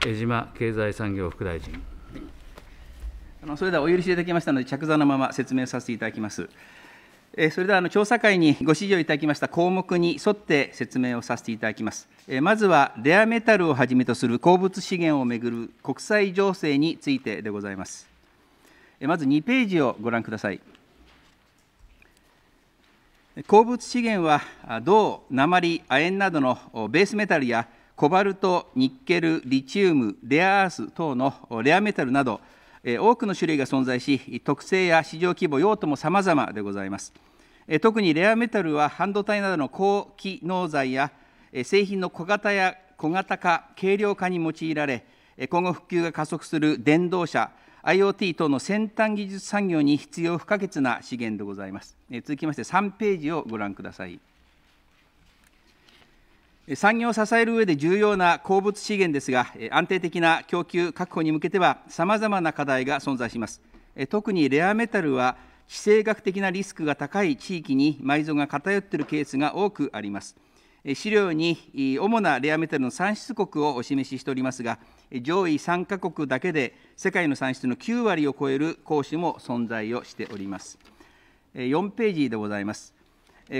江島経済産業副大臣。あのそれではお許しいただきましたので、着座のまま説明させていただきます。えそれではあの調査会にご指示をいただきました項目に沿って説明をさせていただきます。えまずは、レアメタルをはじめとする鉱物資源をめぐる国際情勢についてでございます。えまず2ページをご覧ください。鉱物資源は銅、鉛、亜鉛などのベースメタルやコバルト、ニッケル、リチウム、レアアース等のレアメタルなど、多くの種類が存在し、特性や市場規模、用途も様々でございます。特にレアメタルは半導体などの高機能材や製品の小型や小型化、軽量化に用いられ、今後、復旧が加速する電動車、IoT 等の先端技術産業に必要不可欠な資源でございます。続きまして、3ページをご覧ください。産業を支える上で重要な鉱物資源ですが、安定的な供給確保に向けては、さまざまな課題が存在します。特にレアメタルは、地政学的なリスクが高い地域に埋蔵が偏っているケースが多くあります。資料に主なレアメタルの産出国をお示ししておりますが、上位3カ国だけで世界の産出の9割を超える鉱種も存在をしております。4ページでございます。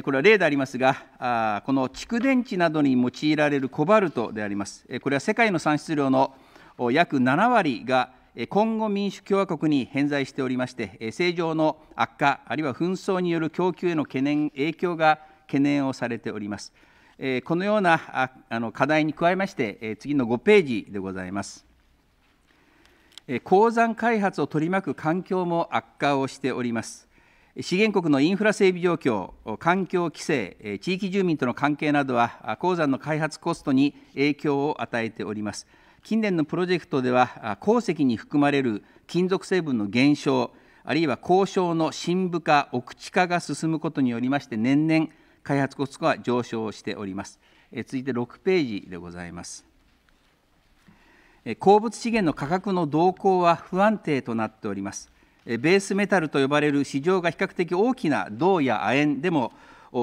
これは例でありますが、この蓄電池などに用いられるコバルトであります。これは世界の産出量の約7割が今後民主共和国に偏在しておりまして、正常の悪化、あるいは紛争による供給への懸念、影響が懸念をされております。このような課題に加えまして、次の5ページでございます。鉱山開発を取り巻く環境も悪化をしております。資源国のインフラ整備状況、環境規制、地域住民との関係などは、鉱山の開発コストに影響を与えております。近年のプロジェクトでは、鉱石に含まれる金属成分の減少、あるいは鉱床の深部化、奥地化が進むことによりまして、年々開発コストが上昇しております。続いて6ページでございます。鉱物資源の価格の動向は不安定となっております。ベースメタルと呼ばれる市場が比較的大きな銅や亜鉛でも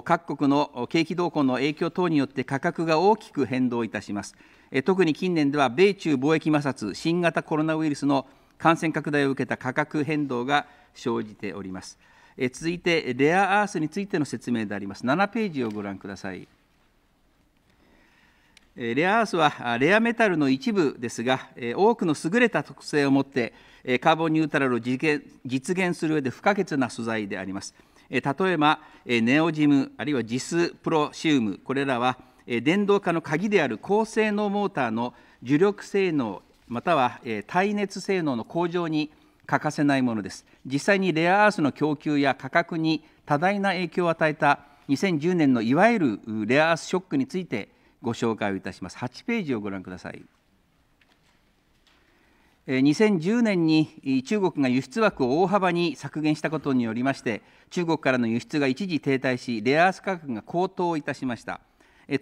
各国の景気動向の影響等によって価格が大きく変動いたします特に近年では米中貿易摩擦新型コロナウイルスの感染拡大を受けた価格変動が生じております続いてレアアースについての説明であります7ページをご覧くださいレアアースはレアメタルの一部ですが、多くの優れた特性を持って、カーボンニュートラルを実現する上で不可欠な素材であります。例えば、ネオジム、あるいはジスプロシウム、これらは電動化の鍵である高性能モーターの受力性能、または耐熱性能の向上に欠かせないものです。実際にレアアースの供給や価格に多大な影響を与えた2010年のいわゆるレアアースショックについて、ご紹介をいたします8ページをご覧ください2010年に中国が輸出枠を大幅に削減したことによりまして中国からの輸出が一時停滞しレアアース価格が高騰いたしました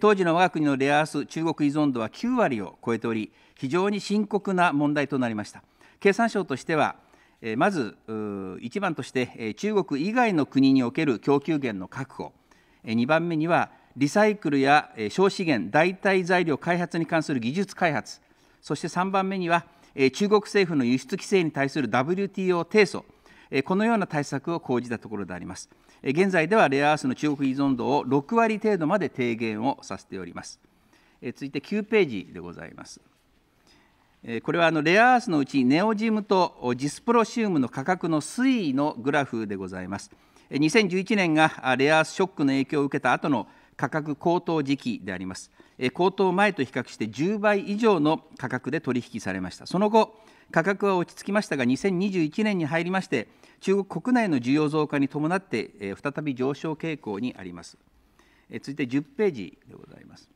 当時の我が国のレアアース中国依存度は9割を超えており非常に深刻な問題となりました経産省としてはまず1番として中国以外の国における供給源の確保2番目にはリサイクルや小資源代替材料開発に関する技術開発そして3番目には中国政府の輸出規制に対する WTO 提訴このような対策を講じたところであります現在ではレアアースの中国依存度を6割程度まで低減をさせております続いて9ページでございますこれはあのレアアースのうちネオジムとジスプロシウムの価格の推移のグラフでございます2011年がレアアースショックの影響を受けた後の価格高騰時期であります。高騰前と比較して10倍以上の価格で取引されました。その後、価格は落ち着きましたが、2021年に入りまして、中国国内の需要増加に伴って、再び上昇傾向にあります。続いて10ページでございます。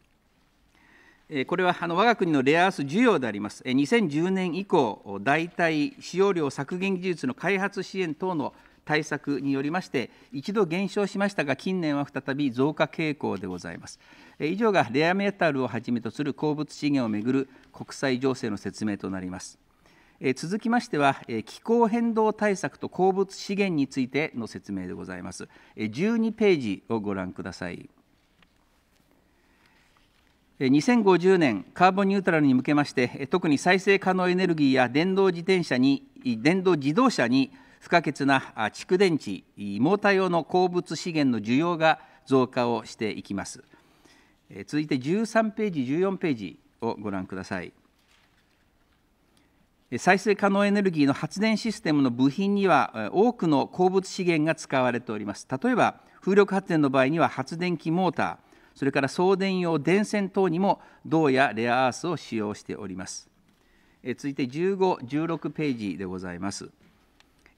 これはあの我が国のレアアース需要であります。2010年以降、代替使用量削減技術の開発支援等の対策によりまして一度減少しましたが近年は再び増加傾向でございます以上がレアメタルをはじめとする鉱物資源をめぐる国際情勢の説明となります続きましては気候変動対策と鉱物資源についての説明でございます12ページをご覧ください2050年カーボンニュートラルに向けまして特に再生可能エネルギーや電動自転車に電動自動車に不可欠な蓄電池モーター用の鉱物資源の需要が増加をしていきます。続いて13ページ14ページをご覧ください。再生可能エネルギーの発電システムの部品には多くの鉱物資源が使われております。例えば風力発電の場合には発電機モーター、それから送電用電線等にも銅やレアアースを使用しております。続いて15、16ページでございます。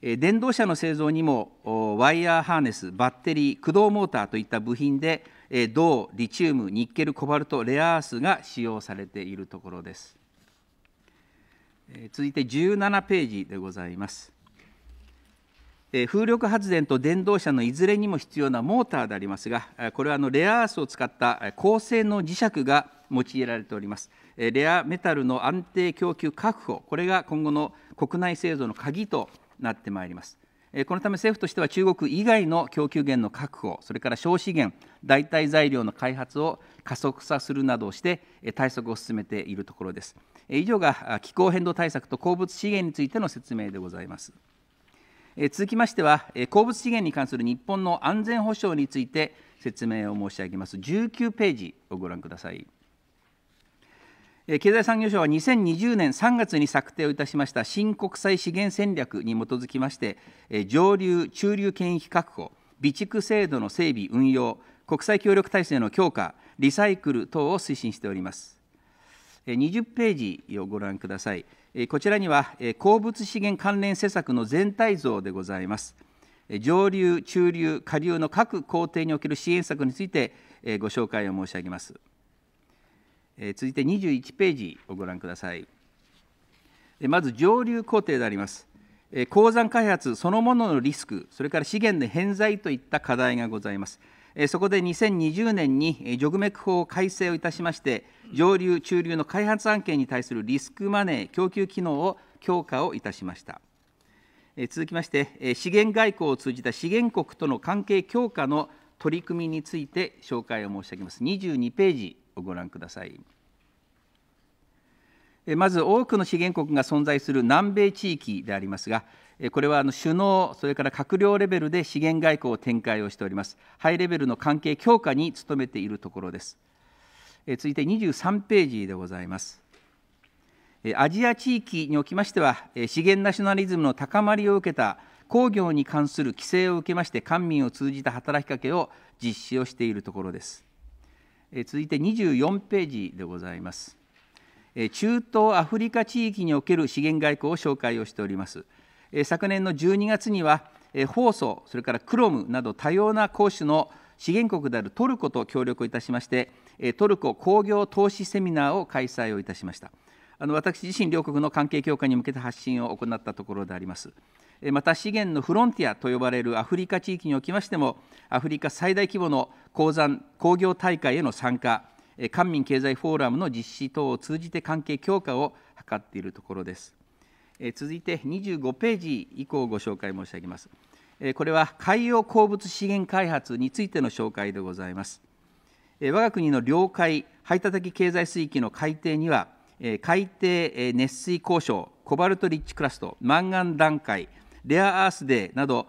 電動車の製造にもワイヤーハーネスバッテリー駆動モーターといった部品で銅リチウムニッケルコバルトレアアースが使用されているところです続いて17ページでございます風力発電と電動車のいずれにも必要なモーターでありますがこれはあのレアアースを使った高性能磁石が用いられておりますレアメタルの安定供給確保これが今後の国内製造の鍵となってまいります。このため政府としては中国以外の供給源の確保、それから小資源、代替材料の開発を加速化するなどして対策を進めているところです。以上が気候変動対策と鉱物資源についての説明でございます。続きましては、鉱物資源に関する日本の安全保障について説明を申し上げます。19ページをご覧ください。経済産業省は2020年3月に策定をいたしました新国際資源戦略に基づきまして、上流・中流権益確保、備蓄制度の整備・運用、国際協力体制の強化、リサイクル等を推進しております。20ページをご覧ください。こちらには、鉱物資源関連施策の全体像でございます。上流、中流、下流の各工程における支援策についてご紹介を申し上げます。えー、続いて21ページをご覧ください。まず上流工程であります。え鉱山開発そのもののリスク、それから資源の偏在といった課題がございます。えそこで2020年にジョグメク法改正をいたしまして、上流、中流の開発案件に対するリスクマネー、供給機能を強化をいたしました。え続きまして、え資源外交を通じた資源国との関係強化の取り組みについて紹介を申し上げます。22ページご覧くださいまず多くの資源国が存在する南米地域でありますがこれは首脳それから閣僚レベルで資源外交を展開をしておりますハイレベルの関係強化に努めているところです続いて23ページでございますアジア地域におきましては資源ナショナリズムの高まりを受けた工業に関する規制を受けまして官民を通じた働きかけを実施をしているところです続いて24ページでございます。中東アフリカ地域における資源外交を紹介をしております。昨年の12月には、ホウそれからクロムなど多様な公種の資源国であるトルコと協力をいたしまして、トルコ工業投資セミナーを開催をいたしました。あの私自身両国の関係強化に向けて発信を行ったところであります。また資源のフロンティアと呼ばれるアフリカ地域におきましてもアフリカ最大規模の鉱山工業大会への参加官民経済フォーラムの実施等を通じて関係強化を図っているところです。続いて25ページ以降ご紹介申し上げます。これは海洋鉱物資源開発についての紹介でございます。我が国の領海排他的経済水域の海底には海底熱水交渉、コバルトリッチクラストマンガン段階レアアースデーなど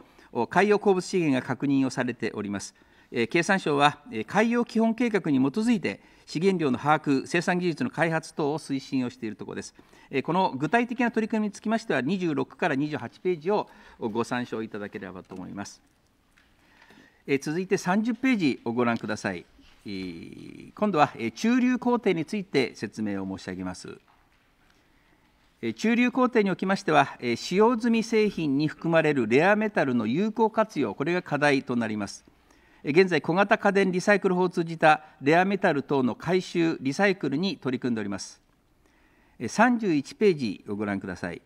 海洋鉱物資源が確認をされております経産省は海洋基本計画に基づいて資源量の把握生産技術の開発等を推進をしているところですこの具体的な取り組みにつきましては26から28ページをご参照いただければと思います続いて30ページをご覧ください今度は中流工程について説明を申し上げます。中流工程におきましては、使用済み製品に含まれるレアメタルの有効活用、これが課題となります。現在、小型家電リサイクル法を通じたレアメタル等の回収・リサイクルに取り組んでおります。31ページをご覧ください。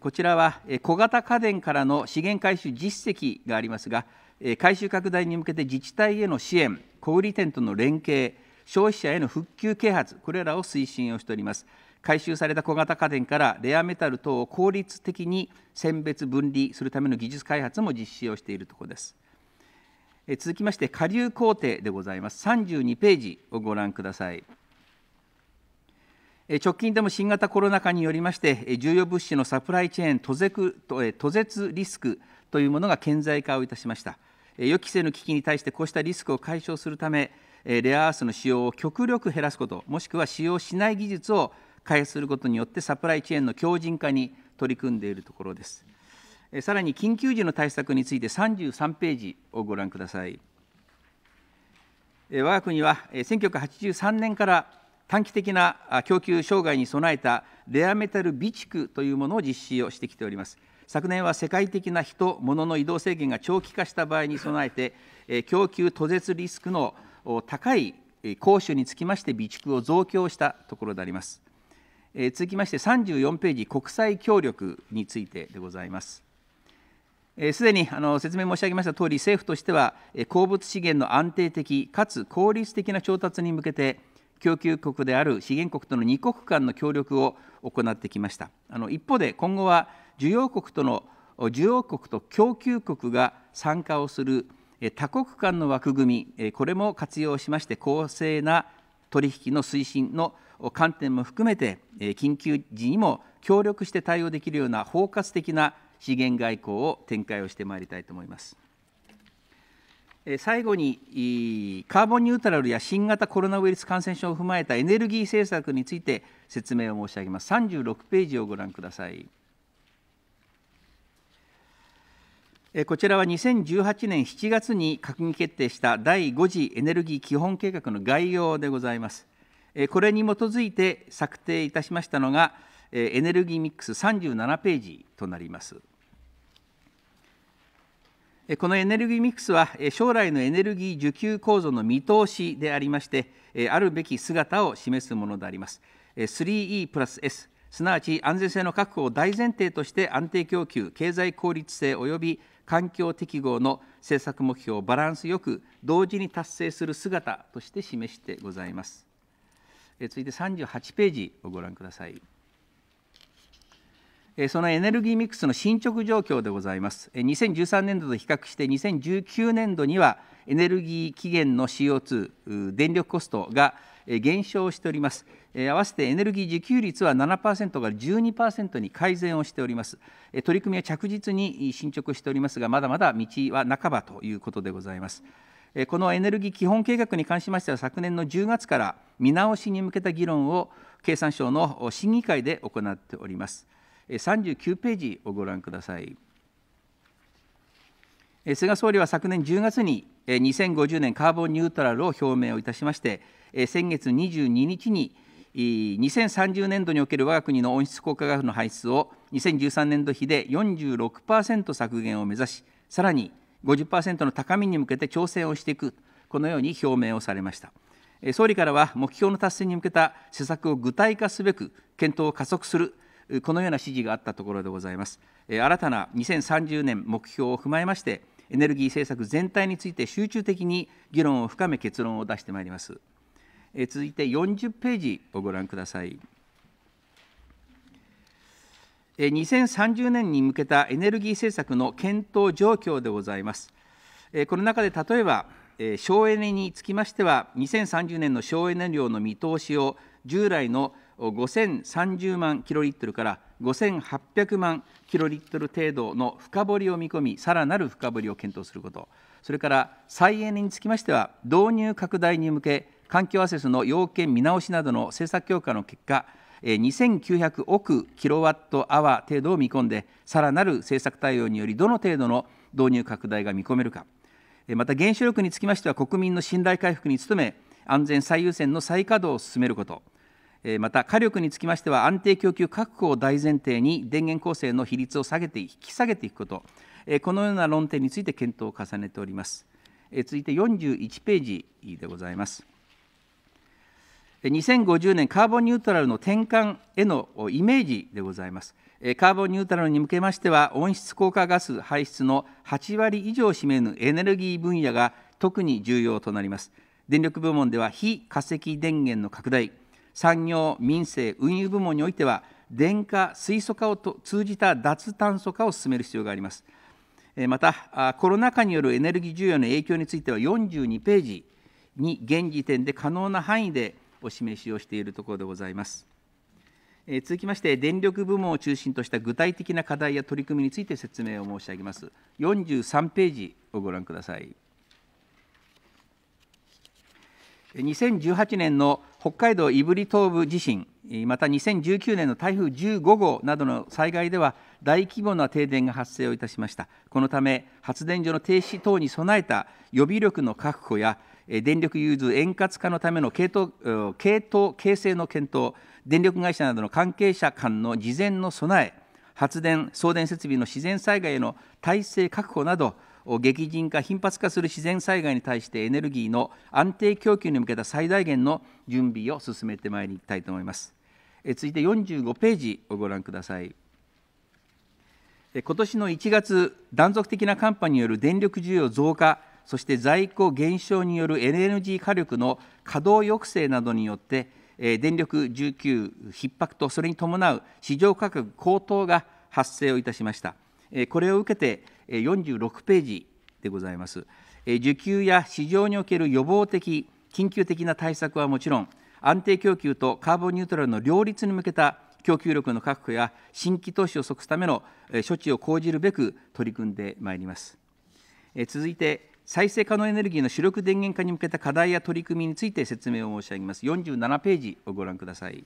こちらは小型家電からの資源回収実績がありますが、回収拡大に向けて自治体への支援、小売店との連携消費者への復旧啓発これらを推進をしております回収された小型家電からレアメタル等を効率的に選別分離するための技術開発も実施をしているところです続きまして下流工程でございます32ページをご覧ください直近でも新型コロナ禍によりまして重要物資のサプライチェーン途絶リスクというものが顕在化をいたしました予期せぬ危機に対してこうしたリスクを解消するためレアアースの使用を極力減らすこともしくは使用しない技術を開発することによってサプライチェーンの強靭化に取り組んでいるところですさらに緊急時の対策について33ページをご覧ください我が国は1983年から短期的な供給障害に備えたレアメタル備蓄というものを実施をしてきております昨年は世界的な人、物の移動制限が長期化した場合に備えて、供給途絶リスクの高い公衆につきまして備蓄を増強したところであります。続きまして34ページ、国際協力についてでございます。すでにあの説明申し上げましたとおり、政府としては、鉱物資源の安定的かつ効率的な調達に向けて、供給国である資源国との2国間の協力を行ってきました。あの一方で、今後は需要国との需要国と供給国が参加をする多国間の枠組みこれも活用しまして公正な取引の推進の観点も含めて緊急時にも協力して対応できるような包括的な資源外交を展開をしてまいりたいと思います。最後にカーボンニュートラルや新型コロナウイルス感染症を踏まえたエネルギー政策について説明を申し上げます36ページをご覧ください。こちらは2018年7月に閣議決定した第5次エネルギー基本計画の概要でございます。これに基づいて策定いたしましたのが、エネルギーミックス37ページとなります。このエネルギーミックスは、将来のエネルギー需給構造の見通しでありまして、あるべき姿を示すものであります。3E プラス S すなわち安全性の確保を大前提として安定供給、経済効率性及び環境適合の政策目標をバランスよく同時に達成する姿として示してございます。え続いて38ページをご覧ください。え。そのエネルギーミックスの進捗状況でございます。え2013年度と比較して2019年度にはエネルギー起源の CO2 電力コストが減少しております。合わせてエネルギー自給率は7%から12%に改善をしております。取り組みは着実に進捗しておりますが、まだまだ道は半ばということでございます。このエネルギー基本計画に関しましては、昨年の10月から見直しに向けた議論を経産省の審議会で行っております。39ページをご覧ください。菅総理は昨年10月に2050年カーボンニュートラルを表明をいたしまして先月22日に2030年度における我が国の温室効果ガスの排出を2013年度比で46%削減を目指しさらに50%の高みに向けて挑戦をしていくこのように表明をされました総理からは目標の達成に向けた施策を具体化すべく検討を加速するこのような指示があったところでございます。新たな2030年目標を踏まえまして、エネルギー政策全体について集中的に議論を深め、結論を出してまいります。続いて40ページをご覧ください。2030年に向けたエネルギー政策の検討状況でございます。この中で例えば、省エネにつきましては、2030年の省エネ量の見通しを従来の5030万キロリットルから5800万キロリットル程度の深掘りを見込み、さらなる深掘りを検討すること、それから再エネにつきましては、導入拡大に向け、環境アセスの要件見直しなどの政策強化の結果、2900億キロワットアワー程度を見込んで、さらなる政策対応により、どの程度の導入拡大が見込めるか、また原子力につきましては、国民の信頼回復に努め、安全最優先の再稼働を進めること、また火力につきましては安定供給確保を大前提に電源構成の比率を下げて引き下げていくことこのような論点について検討を重ねております続いて41ページでございます2050年カーボンニュートラルの転換へのイメージでございますカーボンニュートラルに向けましては温室効果ガス排出の8割以上を占めるエネルギー分野が特に重要となります電力部門では非化石電源の拡大産業、民生、運輸部門においては、電化、水素化を通じた脱炭素化を進める必要があります。また、コロナ禍によるエネルギー需要の影響については42ページに現時点で可能な範囲でお示しをしているところでございます。続きまして、電力部門を中心とした具体的な課題や取り組みについて説明を申し上げます。43ページをご覧ください。2018年の北海道胆振東部地震また2019年の台風15号などの災害では大規模な停電が発生をいたしましたこのため発電所の停止等に備えた予備力の確保や電力融通円滑化のための系統系統形成の検討電力会社などの関係者間の事前の備え発電送電設備の自然災害への体制確保など激甚化、頻発化する自然災害に対してエネルギーの安定供給に向けた最大限の準備を進めてまいりたいと思います。え続いて45ページをご覧ください。今年の1月、断続的な寒波による電力需要増加、そして在庫減少による LNG 火力の稼働抑制などによって、電力需給逼迫とそれに伴う市場価格高騰が発生をいたしました。これを受けて46ページでございます。需給や市場における予防的、緊急的な対策はもちろん、安定供給とカーボンニュートラルの両立に向けた供給力の確保や新規投資を即すための処置を講じるべく取り組んでまいります。続いて、再生可能エネルギーの主力電源化に向けた課題や取り組みについて説明を申し上げます。47ページをご覧ください。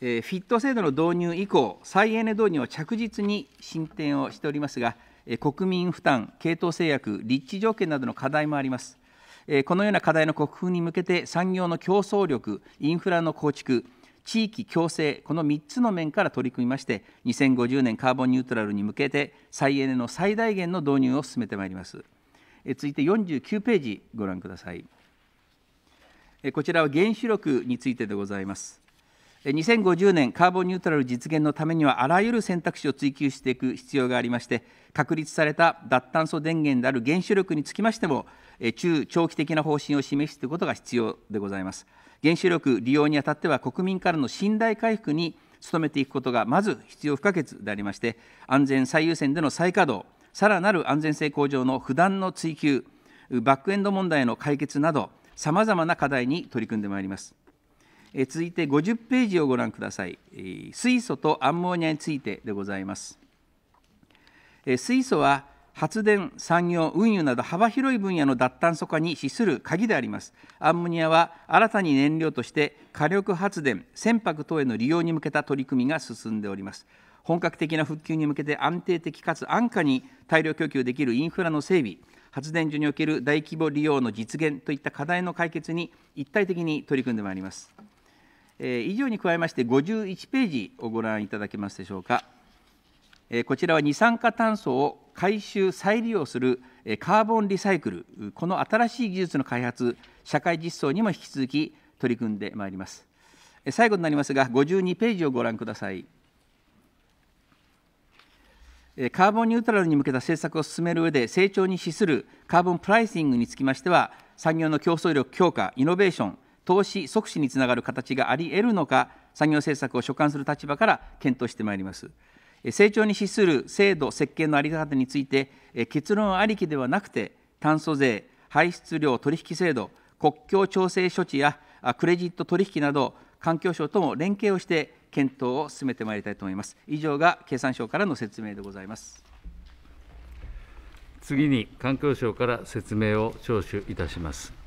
フィット制度の導入以降、再エネ導入は着実に進展をしておりますが、国民負担、系統制約、立地条件などの課題もあります。このような課題の克服に向けて、産業の競争力、インフラの構築、地域共生、この3つの面から取り組みまして、2050年カーボンニュートラルに向けて、再エネの最大限の導入を進めてまいります。続いて49ページ、ご覧ください。こちらは原子力についてでございます。2050年カーボンニュートラル実現のためにはあらゆる選択肢を追求していく必要がありまして確立された脱炭素電源である原子力につきましても中長期的な方針を示していくことが必要でございます原子力利用にあたっては国民からの信頼回復に努めていくことがまず必要不可欠でありまして安全最優先での再稼働さらなる安全性向上の不断の追求バックエンド問題の解決などさまざまな課題に取り組んでまいりますえ続いて50ページをご覧ください、え水素とアンモニアについてでございます、え水素は発電産業運輸など幅広い分野の脱炭素化に資する鍵でありますアンモニアは新たに燃料として火力発電船舶等への利用に向けた取り組みが進んでおります本格的な復旧に向けて安定的かつ安価に大量供給できるインフラの整備発電所における大規模利用の実現といった課題の解決に一体的に取り組んでまいります。え以上に加えまして51ページをご覧いただけますでしょうか、えこちらは二酸化炭素を回収再利用するえカーボンリサイクルこの新しい技術の開発社会実装にも引き続き取り組んでまいりますえ最後になりますが52ページをご覧くださいえカーボンニュートラルに向けた政策を進める上で成長に資するカーボンプライシングにつきましては産業の競争力強化イノベーション投資促進につながる形があり得るのか、産業政策を所管する立場から検討してまいります。成長に資する制度設計の在り方について、結論ありきではなくて、炭素税、排出量取引制度、国境調整処置やクレジット取引など、環境省とも連携をして検討を進めてまいりたいと思います。以上が経産省からの説明でございます。次に環境省から説明を聴取いたします。